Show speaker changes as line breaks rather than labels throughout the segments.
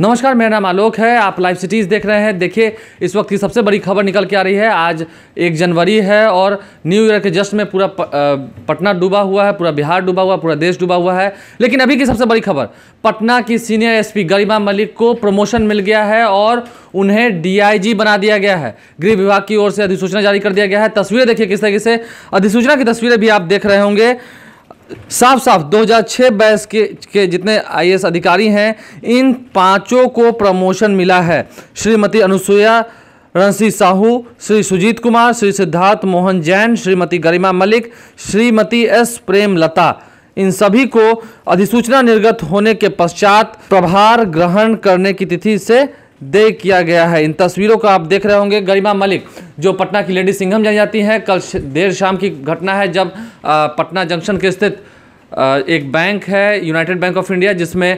नमस्कार मेरा नाम आलोक है आप लाइव सिटीज़ देख रहे हैं देखिए इस वक्त की सबसे बड़ी खबर निकल के आ रही है आज एक जनवरी है और न्यू ईयर के जस्ट में पूरा पटना डूबा हुआ है पूरा बिहार डूबा हुआ है पूरा देश डूबा हुआ है लेकिन अभी की सबसे बड़ी खबर पटना की सीनियर एसपी गरिमा मलिक को प्रमोशन मिल गया है और उन्हें डी बना दिया गया है गृह विभाग की ओर से अधिसूचना जारी कर दिया गया है तस्वीरें देखिए किस तरीके से अधिसूचना की तस्वीरें भी आप देख रहे होंगे साफ साफ 2006 बैच के, के जितने आईएएस अधिकारी हैं इन पांचों को प्रमोशन मिला है श्रीमती अनुसुईया रणसी साहू श्री सुजीत कुमार श्री सिद्धार्थ मोहन जैन श्रीमती गरिमा मलिक श्रीमती एस प्रेम लता इन सभी को अधिसूचना निर्गत होने के पश्चात प्रभार ग्रहण करने की तिथि से दे किया गया है इन तस्वीरों को आप देख रहे होंगे गरिमा मलिक जो पटना की लेडी सिंघम जानी जाती हैं कल देर शाम की घटना है जब पटना जंक्शन के स्थित एक बैंक है यूनाइटेड बैंक ऑफ इंडिया जिसमें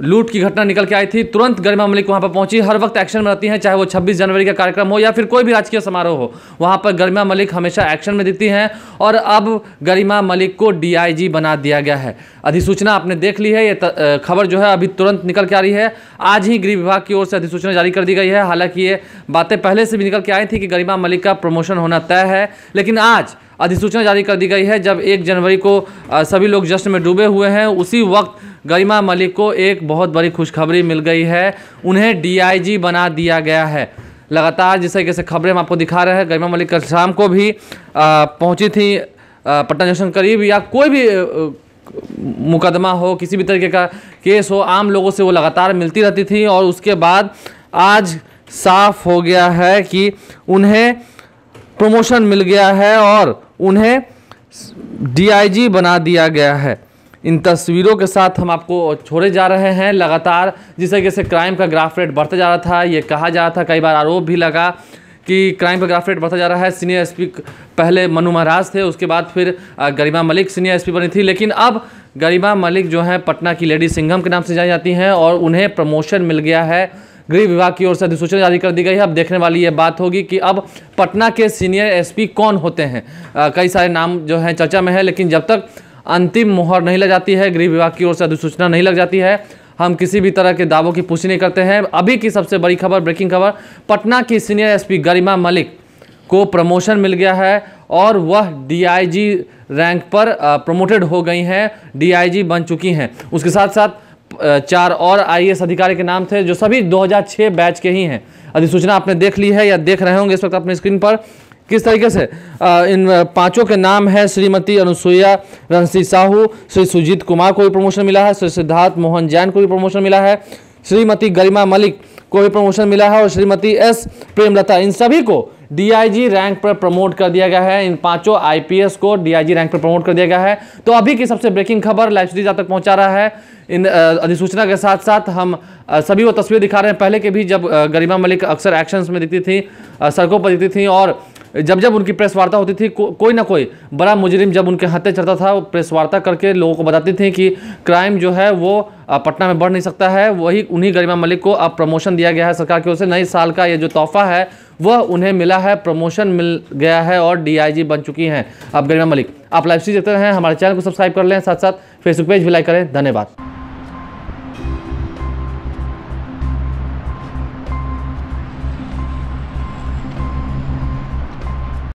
लूट की घटना निकल के आई थी तुरंत गरिमा मलिक वहाँ पर पहुंची हर वक्त एक्शन में रहती हैं चाहे वो 26 जनवरी का कार्यक्रम हो या फिर कोई भी राजकीय समारोह हो वहाँ पर गरिमा मलिक हमेशा एक्शन में दिखती हैं और अब गरिमा मलिक को डीआईजी बना दिया गया है अधिसूचना आपने देख ली है ये खबर जो है अभी तुरंत निकल के आ रही है आज ही गृह विभाग की ओर से अधिसूचना जारी कर दी गई है हालांकि ये बातें पहले से भी निकल के आई थी कि गरिमा मलिक का प्रमोशन होना तय है लेकिन आज अधिसूचना जारी कर दी गई है जब एक जनवरी को सभी लोग जश्न में डूबे हुए हैं उसी वक्त गरिमा मलिक को एक बहुत बड़ी खुशखबरी मिल गई है उन्हें डीआईजी बना दिया गया है लगातार जिस तरीके से खबरें हम आपको दिखा रहे हैं गरिमा मलिक कल शाम को भी पहुंची थी पटना जंक्शन करीब या कोई भी मुकदमा हो किसी भी तरीके का केस हो आम लोगों से वो लगातार मिलती रहती थी और उसके बाद आज साफ हो गया है कि उन्हें प्रमोशन मिल गया है और उन्हें डीआईजी बना दिया गया है इन तस्वीरों के साथ हम आपको छोड़े जा रहे हैं लगातार जिस तरीके से क्राइम का ग्राफ रेट बढ़ता जा रहा था ये कहा जा रहा था कई बार आरोप भी लगा कि क्राइम का ग्राफ रेट बढ़ता जा रहा है सीनियर एसपी पहले मनु महाराज थे उसके बाद फिर गरिमा मलिक सीनियर एसपी बनी थी लेकिन अब गरिमा मलिक जो हैं पटना की लेडी सिंघम के नाम से जानी जाती हैं और उन्हें प्रमोशन मिल गया है गृह विभाग की ओर से अधिसूचना जारी कर दी गई है अब देखने वाली ये बात होगी कि अब पटना के सीनियर एसपी कौन होते हैं आ, कई सारे नाम जो हैं चर्चा में है लेकिन जब तक अंतिम मुहर नहीं लग जाती है गृह विभाग की ओर से अधिसूचना नहीं लग जाती है हम किसी भी तरह के दावों की पुष्टि नहीं करते हैं अभी की सबसे बड़ी खबर ब्रेकिंग खबर पटना की सीनियर एसपी गरिमा मलिक को प्रमोशन मिल गया है और वह डीआईजी रैंक पर प्रमोटेड हो गई हैं डीआईजी बन चुकी हैं उसके साथ साथ चार और आईएएस अधिकारी के नाम थे जो सभी 2006 बैच के ही हैं अधिसूचना आपने देख ली है या देख रहे होंगे इस वक्त अपने स्क्रीन पर किस तरीके से इन पांचों के नाम है श्रीमती अनुसुईया रंसी साहू श्री सुजीत कुमार को भी प्रमोशन मिला है श्री सिद्धार्थ मोहन जैन को भी प्रमोशन मिला है श्रीमती गरिमा मलिक को भी प्रमोशन मिला है और श्रीमती एस प्रेमलता इन सभी को डीआईजी रैंक पर प्रमोट कर दिया गया है इन पांचों आईपीएस को डीआईजी रैंक पर प्रमोट कर दिया गया है तो अभी की सबसे ब्रेकिंग खबर लाइव सीरीज आप तक पहुंचा रहा है इन अधिसूचना के साथ साथ हम सभी वो तस्वीर दिखा रहे हैं पहले के भी जब गरिमा मलिक अक्सर एक्शंस में दिखती थी सड़कों पर दिखती थी और जब जब उनकी प्रेस वार्ता होती थी को, कोई ना कोई बड़ा मुजरिम जब उनके हाथे चढ़ता था प्रेस वार्ता करके लोगों को बताती थी कि क्राइम जो है वो पटना में बढ़ नहीं सकता है वही उन्हीं गरिमा मलिक को अब प्रमोशन दिया गया है सरकार की ओर से नए साल का ये जो तोहफा है वह उन्हें मिला है प्रमोशन मिल गया है और डीआईजी बन चुकी हैं अब गरिमा मलिक आप लाइव सी देखते हैं हमारे चैनल को सब्सक्राइब कर लें साथ साथ फेसबुक पेज भी लाइक करें धन्यवाद